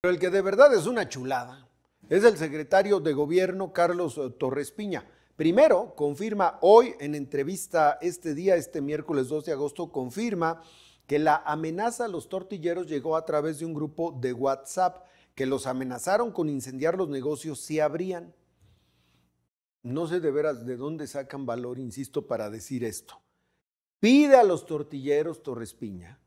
Pero el que de verdad es una chulada es el secretario de gobierno Carlos eh, Torres Piña. Primero, confirma hoy en entrevista este día, este miércoles 12 de agosto, confirma que la amenaza a los tortilleros llegó a través de un grupo de WhatsApp que los amenazaron con incendiar los negocios si abrían. No sé de veras de dónde sacan valor, insisto, para decir esto. Pide a los tortilleros Torres Piña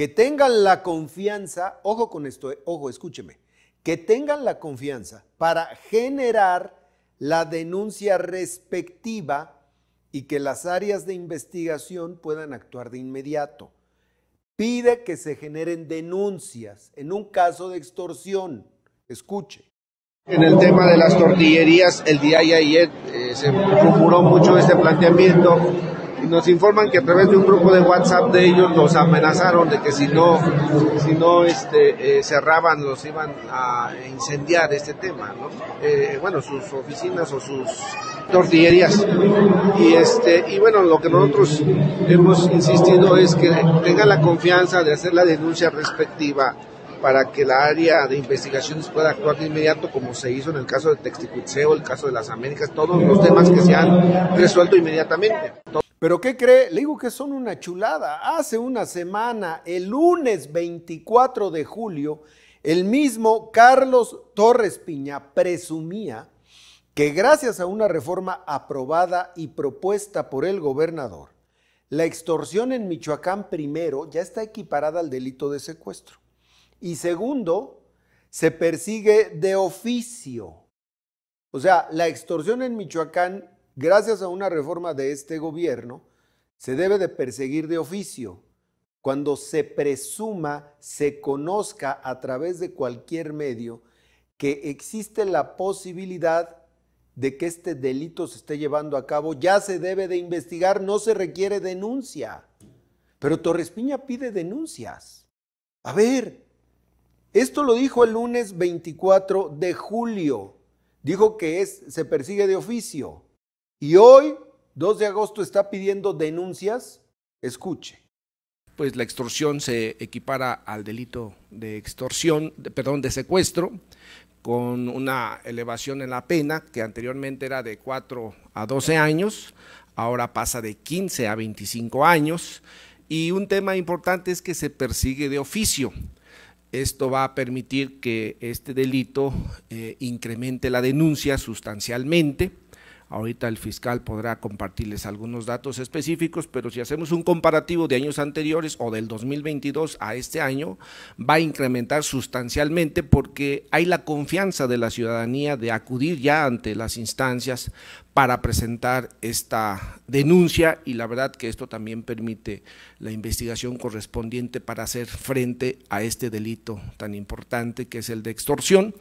que tengan la confianza, ojo con esto, eh, ojo, escúcheme, que tengan la confianza para generar la denuncia respectiva y que las áreas de investigación puedan actuar de inmediato. Pide que se generen denuncias en un caso de extorsión. Escuche. En el tema de las tortillerías, el día de ayer eh, se procuró mucho este planteamiento nos informan que a través de un grupo de WhatsApp de ellos nos amenazaron de que si no, si no este, eh, cerraban los iban a incendiar este tema, ¿no? Eh, bueno, sus oficinas o sus tortillerías. Y, este, y bueno, lo que nosotros hemos insistido es que tengan la confianza de hacer la denuncia respectiva para que la área de investigaciones pueda actuar de inmediato, como se hizo en el caso de Texticutseo, el caso de las Américas, todos los temas que se han resuelto inmediatamente. Pero ¿qué cree? Le digo que son una chulada. Hace una semana, el lunes 24 de julio, el mismo Carlos Torres Piña presumía que gracias a una reforma aprobada y propuesta por el gobernador, la extorsión en Michoacán primero ya está equiparada al delito de secuestro y segundo, se persigue de oficio. O sea, la extorsión en Michoacán gracias a una reforma de este gobierno, se debe de perseguir de oficio cuando se presuma, se conozca a través de cualquier medio que existe la posibilidad de que este delito se esté llevando a cabo, ya se debe de investigar, no se requiere denuncia. Pero Torres Piña pide denuncias. A ver, esto lo dijo el lunes 24 de julio. Dijo que es, se persigue de oficio. Y hoy, 2 de agosto, está pidiendo denuncias. Escuche. Pues la extorsión se equipara al delito de extorsión, perdón, de secuestro, con una elevación en la pena que anteriormente era de 4 a 12 años, ahora pasa de 15 a 25 años. Y un tema importante es que se persigue de oficio. Esto va a permitir que este delito eh, incremente la denuncia sustancialmente. Ahorita el fiscal podrá compartirles algunos datos específicos, pero si hacemos un comparativo de años anteriores o del 2022 a este año, va a incrementar sustancialmente porque hay la confianza de la ciudadanía de acudir ya ante las instancias para presentar esta denuncia y la verdad que esto también permite la investigación correspondiente para hacer frente a este delito tan importante que es el de extorsión.